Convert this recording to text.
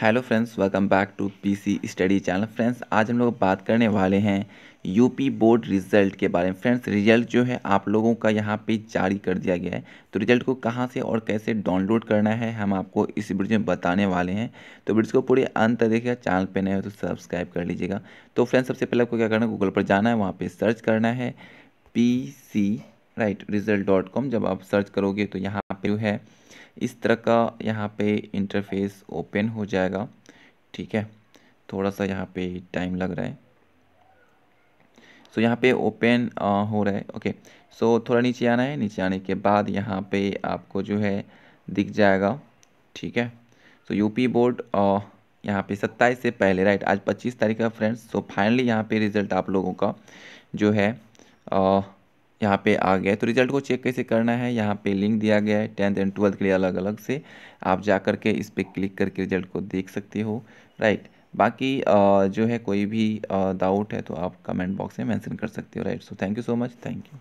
hello friends welcome back to PC study channel friends आज हम लोग बात करने वाले हैं यूपी बोर्ड रिजल्ट के बारे में फ्रेंड्स रिजल्ट जो है आप लोगों का यहाँ पे जारी कर दिया गया है तो रिजल्ट को कहाँ से और कैसे डाउनलोड करना है हम आपको इस वीडियो में बताने वाले हैं तो वीडियो को पूरे अंत देखिएगा चैनल पे नए हो तो सब्सक्राइब कर लीजिएगा तो फ्रेंड्स सबसे पहले आपको क्या करना है गूगल पर जाना है वहाँ पर सर्च करना है P right result dot com जब आप सर्च करोगे तो यहाँ पे है इस तरह का यहाँ पे इंटरफेस ओपन हो जाएगा ठीक है थोड़ा सा यहाँ पे टाइम लग रहा है सो so, यहाँ पे ओपन हो रहा है ओके सो so, थोड़ा नीचे आना है नीचे आने के बाद यहाँ पे आपको जो है दिख जाएगा ठीक है सो so, यूपी बोर्ड यहाँ पे सत्ताईस से पहले राइट आज पच्चीस तारीख का फ्रेंड्स सो फाइनली यहाँ पे रिज़ल्ट आप लोगों का जो है आ, यहाँ पे आ गया तो रिजल्ट को चेक कैसे करना है यहाँ पे लिंक दिया गया है टेंथ एंड ट्वेल्थ के लिए अलग अलग से आप जा कर के इस पर क्लिक करके रिजल्ट को देख सकते हो राइट बाकी जो है कोई भी डाउट है तो आप कमेंट बॉक्स में मेंशन कर सकते हो right so thank you so much thank you